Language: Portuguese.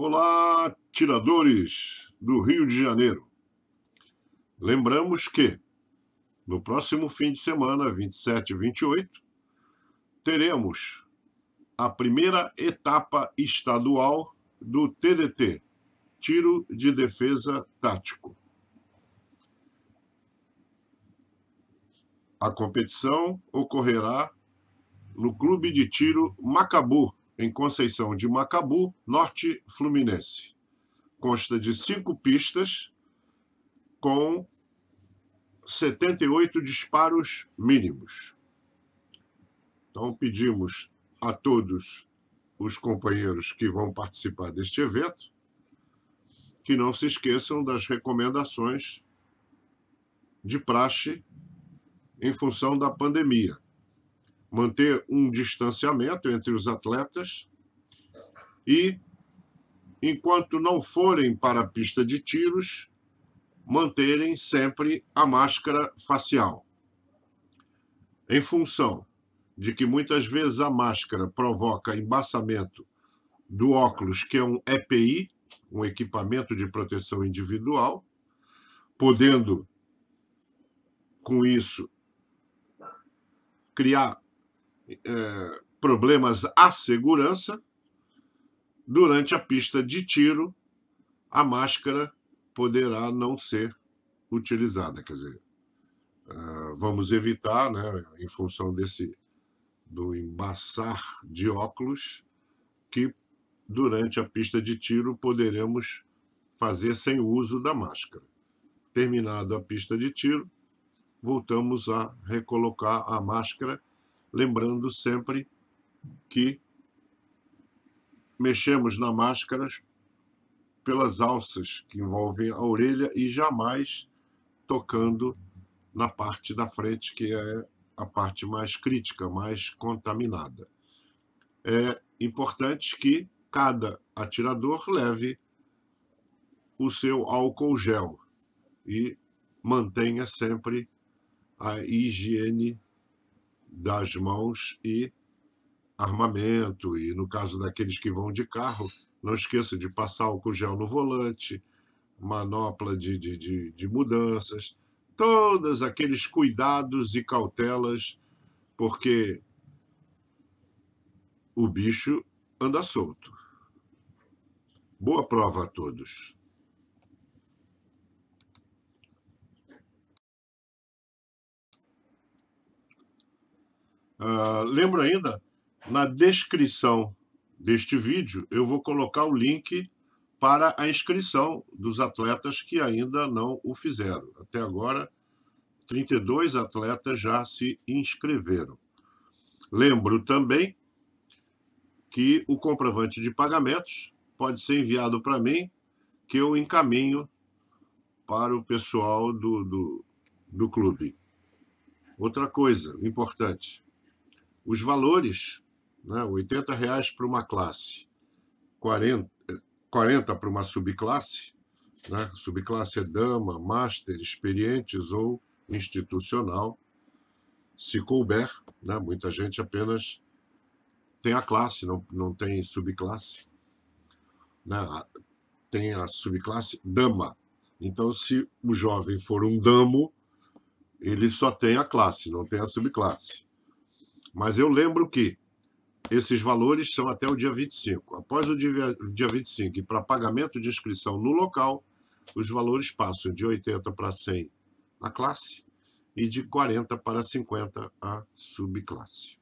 Olá, tiradores do Rio de Janeiro. Lembramos que no próximo fim de semana, 27 e 28, teremos a primeira etapa estadual do TDT, Tiro de Defesa Tático. A competição ocorrerá no Clube de Tiro Macabu, em Conceição de Macabu, norte fluminense. Consta de cinco pistas com 78 disparos mínimos. Então pedimos a todos os companheiros que vão participar deste evento que não se esqueçam das recomendações de praxe em função da pandemia manter um distanciamento entre os atletas e, enquanto não forem para a pista de tiros, manterem sempre a máscara facial. Em função de que muitas vezes a máscara provoca embaçamento do óculos, que é um EPI, um equipamento de proteção individual, podendo, com isso, criar é, problemas à segurança, durante a pista de tiro, a máscara poderá não ser utilizada. Quer dizer, é, vamos evitar, né, em função desse do embaçar de óculos, que durante a pista de tiro poderemos fazer sem uso da máscara. Terminado a pista de tiro, voltamos a recolocar a máscara lembrando sempre que mexemos na máscara pelas alças que envolvem a orelha e jamais tocando na parte da frente, que é a parte mais crítica, mais contaminada. É importante que cada atirador leve o seu álcool gel e mantenha sempre a higiene das mãos e armamento. E no caso daqueles que vão de carro, não esqueça de passar álcool gel no volante, manopla de, de, de, de mudanças, todos aqueles cuidados e cautelas, porque o bicho anda solto. Boa prova a todos. Uh, lembro ainda, na descrição deste vídeo, eu vou colocar o link para a inscrição dos atletas que ainda não o fizeram. Até agora, 32 atletas já se inscreveram. Lembro também que o comprovante de pagamentos pode ser enviado para mim, que eu encaminho para o pessoal do, do, do clube. Outra coisa importante, os valores, né? 80 reais para uma classe, 40, 40 para uma subclasse, né? subclasse é dama, master, experientes ou institucional, se couber, né? muita gente apenas tem a classe, não, não tem subclasse, né? tem a subclasse dama, então se o jovem for um damo, ele só tem a classe, não tem a subclasse. Mas eu lembro que esses valores são até o dia 25. Após o dia, dia 25, e para pagamento de inscrição no local, os valores passam de 80 para 100 na classe e de 40 para 50 a subclasse.